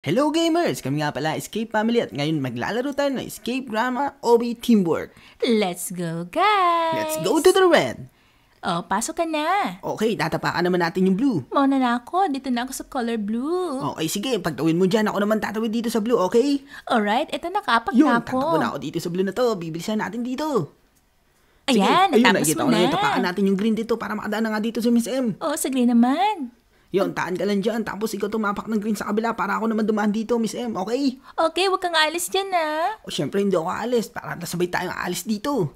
Hello gamers! Kami nga pala Escape Family at ngayon maglalaro tayo ng Escape Drama OB Teamwork. Let's go guys! Let's go to the red! Oh, pasok ka na. Okay, tatapakan naman natin yung blue. Mauna na ako. Dito na ako sa color blue. Okay, sige. Pagtawin mo dyan, ako naman tatawid dito sa blue, okay? Alright, eto nakapak Yun, na ako. Yung, Yun, na ako dito sa blue na to. Bibilisan natin dito. Sige, Ayan, natapos ayun, mo na. Ayun, nakita ko na Tapakan natin yung green dito para makadaan na nga dito sa Miss M. Oo, oh, sagli naman. Yon, taan ka lang dyan. Tapos ikaw tumapak ng green sa kabila para ako naman dumaan dito, Miss M. Okay? Okay, wag kang aalis dyan na. O syempre, hindi ako aalis. Para nasabay tayong aalis dito.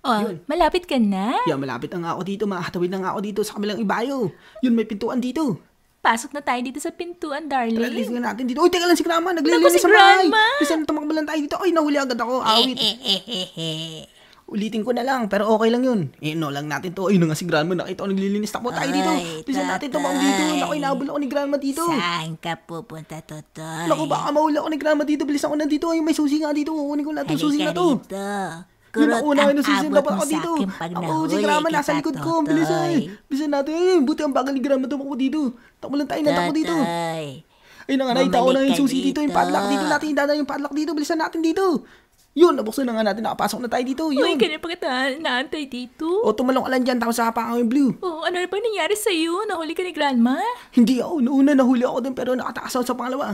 Oh, Yun. malapit ka na. Yan, malapit ang ako dito. Makakatawid na ako dito sa kabilang ibayo. Yun, may pintuan dito. Pasok na tayo dito sa pintuan, darling. Tara, lilis natin dito. Uy, teka lang si Grandma. Naglilinis Naku, si sa bahay. Grandma! Bisan tumakbo lang tayo dito. Ay, nahuli agad ako. Awit. Eh, eh, eh, ulitin ko na lang, pero okay lang yun. Ino eh, lang natin to. Ayun na nga si Grandma, nakita ko naglilinis. Takbo tayo dito. Bilisan natin to, mauli dito. Naku, inaabol ako ni Grandma dito. Saan ka pupunta, Totoy? Naku, baka mauli ako ni Grandma dito. Bilisan ko na dito. Ayun, may susi nga dito. Kukunin ko lahat yung susi na to. Halika dito. Kurot ang abot mo sa akin pag nahuli si Grama nasa likod ko. Bilisan. Bilisan natin. Ay, buti ang bagal ni grandma tumakbo dito. Takbo lang tayo. Natakbo dito. Ay, nga, nakita ko lang yung susi dito. Yung padlock dito. Natin yung dadaan yung padlock dito. Bilisan natin dito. Yun, nabuksan na nga natin. Nakapasok na tayo dito. Oh, yun. Uy, ganyan pa kita. Naantay dito. O, oh, tumalong ka lang dyan. Tapos hapakan ko yung blue. O, oh, ano na ba nangyari sa'yo? Nahuli ka ni Grandma? Hindi ako. Noona nahuli ako din. pero nakataas ako sa pangalawa.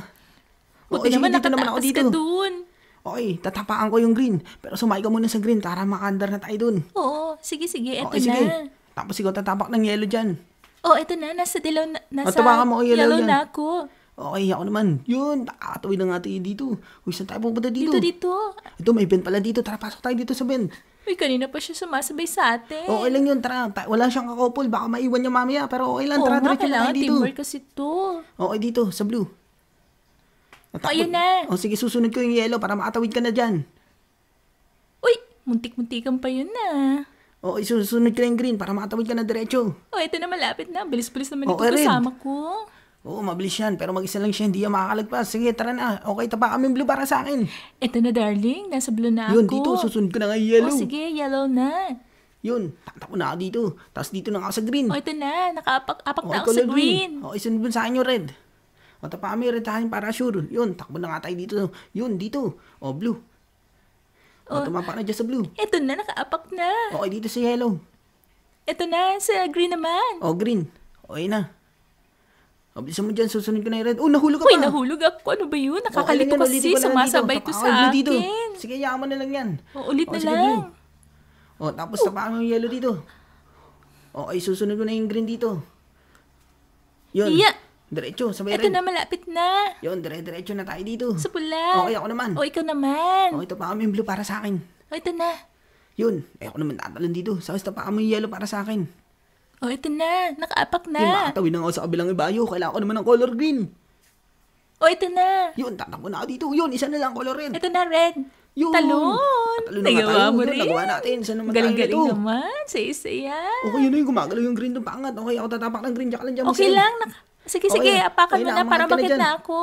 Buti naman dito naman ako dito. ka dun. Okay, tatapaan ko yung green. Pero sumay ka muna sa green para makandar na tayo dun. Oo, sige, sige. Eto okay, na. Sige. Tapos ikaw tatapak ng yellow dyan. Oh, eto na. Nasa dilaw na, nasa oh, mo, yellow, yellow na ako. Okay, ako naman. Yun, nakakatuwi na nga tayo dito. Uy, saan tayo pupunta dito? Dito, dito. Ito, may event pala dito. Tara, pasok tayo dito sa Ben. Uy, kanina pa siya sumasabay sa atin. Okay lang yun, tara. Ta- wala siyang kakopol. Baka maiwan niya mamaya. Pero okay lang, tara, diretso na tayo dito. teamwork kasi to. Okay, dito, sa blue. Natakot. O, yun na. O, sige, susunod ko yung yellow para makatawid ka na dyan. Uy, muntik-muntikan pa yun na. Ah. O, isusunod ko yung green para makatawid ka na diretso. O, ito na malapit na. Bilis-bilis naman ito kasama ko. Oo, mabilis yan. Pero mag-isa lang siya, hindi yan makakalagpas. Sige, tara na. Okay, tapa kami blue para sa akin. Ito na, darling. Nasa blue na ako. Yun, dito. Susunod ko na nga yellow. Oh, sige, yellow na. Yun, tatakbo na ako dito. Tapos dito na ako sa green. O, oh, ito na. Nakaapak-apak oh, na ako sa green. O, oh, isunod mo sa akin yung red. O, tapa kami red tayo para sure. Yun, takbo na nga tayo dito. Yun, dito. O, blue. O, oh, tumapak na dyan sa blue. Ito na, nakaapak na. Okay, dito sa yellow. Ito na, sa green naman. O, green. Okay na. Ah, bilisan mo dyan, susunod ko na yung red. Oh, nahulog ako. Uy, nahulog ako. Ano ba yun? Nakakalito oh, kasi. sumasabay to sa akin. Dito. Sige, yaman na lang yan. Oh, ulit oh, na sige, lang. Blue. Oh, tapos oh. tapaan mo yung yellow dito. Oh, ay susunod ko na yung green dito. Yun. Yeah. Diretso, sabay Ito red. na, malapit na. Yun, dire-diretso na tayo dito. Sa pula. Okay, ako naman. Oh, ikaw naman. Oh, ito pa yung blue para sa akin. Oh, ito na. Yun, eh, ako naman tatalon dito. Sabay, tapaan mo yung yellow para sa akin. Oh, ito na. Nakaapak na. Yung makatawid na nga sa kabilang ibayo. Kailangan ko naman ng color green. Oh, ito na. Yun, mo na ako dito. Yun, isa na lang color red. Ito na, red. Yun. Talon. Talon na nga tayo. Mo rin. Nagawa natin. Saan naman Galing-galing tayo galing naman. Sa isa yan. Okay, yun na yung gumagalaw yung green doon. Paangat. Okay, ako tatapak ng green. Diyan lang dyan. Okay lang. Naka- sige, okay. sige. Apakan okay, mo na para makita na, na ako.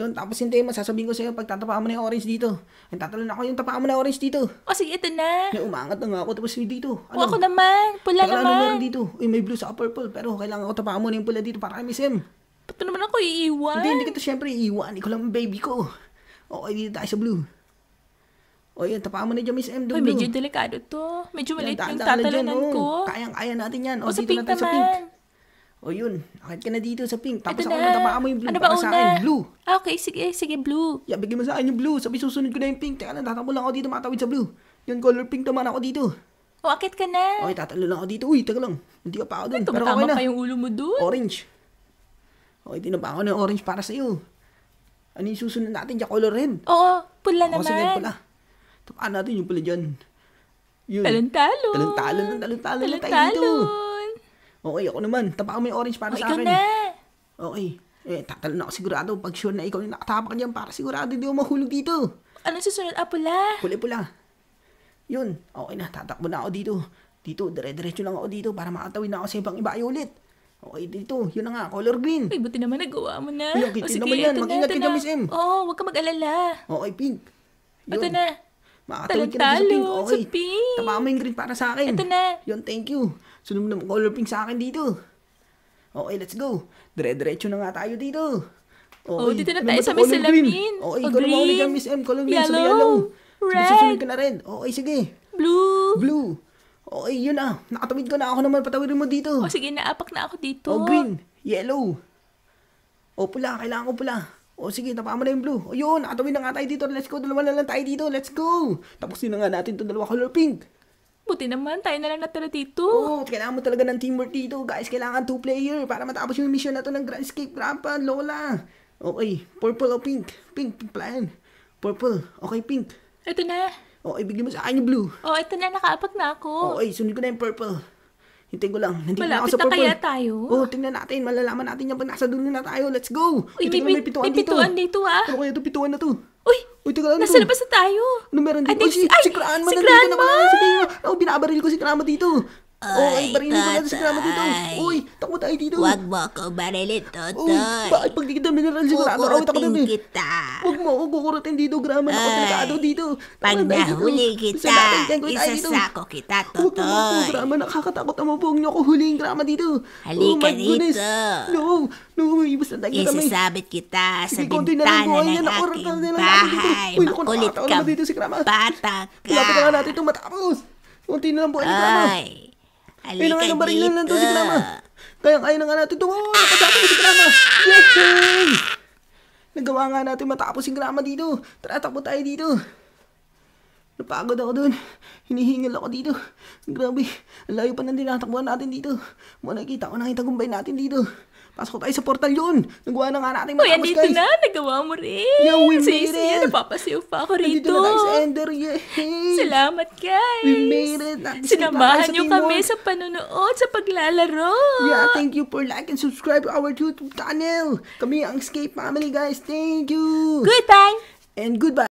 Yun, tapos yun tayo, masasabihin ko sa'yo, pag tatapaan mo na yung orange dito. Ang tatalan ako yung tapaan mo na orange dito. O sige, ito na. Yung umangat na nga ako, tapos yun dito. Ano? O ako naman, pula Saka, naman. Ano meron dito? Uy, may blue sa purple, pero kailangan ko tapaan mo na yung pula dito para kay Miss M. Ba't naman ako iiwan? Hindi, hindi kita syempre iiwan. Ikaw lang baby ko. Okay, dito tayo sa blue. O yan, tapaan mo na dyan, Miss M. Dum, Uy, medyo delikado to. Medyo maliit yung tatalanan ko. Kayang-kaya natin yan. O, o dito natin sa pink. O oh, yun, akit ka na dito sa pink. Tapos ako na. tamaan mo yung blue. Ano ba Baka sa akin, blue. Ah, okay, sige, sige, blue. Yeah, bigay mo sa akin yung blue. Sabi susunod ko na yung pink. Teka lang, tatakbo lang ako dito matawid sa blue. Yung color pink naman ako dito. O, akit ka na. Okay, tatalo lang ako dito. Uy, teka lang. Hindi ka pa ako dun. Ay, Pero okay na. pa yung ulo mo doon. Orange. Okay, tinapa ako ng orange para sa'yo. Ano yung susunod natin? Yung color red. Oo, pula Ako sa red naman. pala. Tapaan natin yung pula dyan. Yun. Talon-talo. Talon-talo lang, talo lang tayo dito. talo Okay, ako naman. Tapakan mo yung orange para Okay, oh, sa akin. na. Okay. Eh, eh tatalon ako sigurado. Pag sure na ikaw yung nakatapak niyan para sigurado hindi mo mahulog dito. Anong susunod? Apula. Ah, Kulay pula. Yun. Okay na. Tatakbo na ako dito. Dito, dire-diretso lang ako dito para makatawid na ako sa ibang ibayo ulit. Okay, dito. Yun na nga. Color green. Ay, buti naman nagawa mo na. Ay, okay, O, tingnan oh, sige, mo yan. Mag-ingat ito Miss M. Oo, huwag ka mag-alala. Okay, pink. Ito na. Makakatawid ka na sa pink. Okay. Sa pink. Tama mo yung green para sa akin. Ito na. Yun, thank you. Sunod na mo color pink sa akin dito. Okay, let's go. Dire-diretso na nga tayo dito. Oh, okay. Oh, dito na tayo sa Miss Salamin. Okay, ikaw naman ulit ang Miss M. Color green, yellow. yellow. Red. Susunod ka na rin. Okay, sige. Blue. Blue. Okay, yun ah. Nakatawid ko na. Ako naman, patawirin mo dito. oh, sige, naapak na ako dito. Oh, green. Yellow. O oh, pula. Kailangan ko pula. O oh, sige, tapaan mo na yung blue. O oh, yun, nakatawin na nga tayo dito. Let's go, dalawa na lang tayo dito. Let's go! Tapusin na nga natin itong dalawa color pink. Buti naman, tayo na lang natira dito. Oo, oh, kailangan mo talaga ng teamwork dito. Guys, kailangan two player para matapos yung mission na to ng Grand Grandscape Grandpa, Lola. Okay, oh, purple o oh, pink? Pink, pink plan. Purple, okay pink. Ito na. Oo, oh, ibigay mo sa akin yung blue. Oo, oh, ito na, nakaapat na ako. Oo, oh, sunod ko na yung purple. Hintay ko lang. Hindi Malapit na sa purple. kaya tayo. Oo, oh, tingnan natin. Malalaman natin yan pag nasa dulo na tayo. Let's go! Uy, may, may, may pituan dito. ah. Ano kaya ito? Pituan na to. Uy, Uy, teka lang. Nasa labas na tayo. Ano meron dito? Ay, si, ay, si Kranma si nandito na pala. Sabi mo, oh, binabaril ko si Kranma dito. Oh, ay, barilin ko si Grama dito. Uy, takbo tayo dito. Huwag mo ako barilin, Totoy. Uy, bakit pag di kita mineral sigurado, awit ako dito. Eh. kita. Huwag mo ako kukuratin dito, Grama. Ako delikado dito. Pag nahuli kita, isasako kita, Totoy. Huwag mo Grama. Nakakatakot ang mabong niyo ko huling Grama dito. Halika oh, dito. No, no, ibas na tayo kami. Isasabit kita sa bintana ng aking bahay. Makulit ka, bata ka. Lapit na natin itong matapos. Kunti na lang buhay ni Grama. Halika ng barilan lang daw si Grama. Kayang-kaya na nga natin ito. Oh, nakasama mo si Grama. Yay! Nagawa nga natin matapos si Grama dito. Tara, takbo tayo dito. Napagod ako doon. Hinihingal ako dito. Grabe, layo pa ng tinatakbuhan natin dito. Muna kita ko ng itagumbay natin dito. Pasok tayo sa portal yun. Nagawa na nga natin matapos, guys. andito guys. na. Nagawa mo rin. Yeah, we made it. Siya, napapasiyaw pa ako rito. Andito na tayo sa Ender. Yes. Salamat, guys. We made it. Nandito Sinamahan niyo kami sa panonood, sa paglalaro. Yeah, thank you for like and subscribe to our YouTube channel. Kami ang Escape Family, guys. Thank you. Goodbye. And goodbye.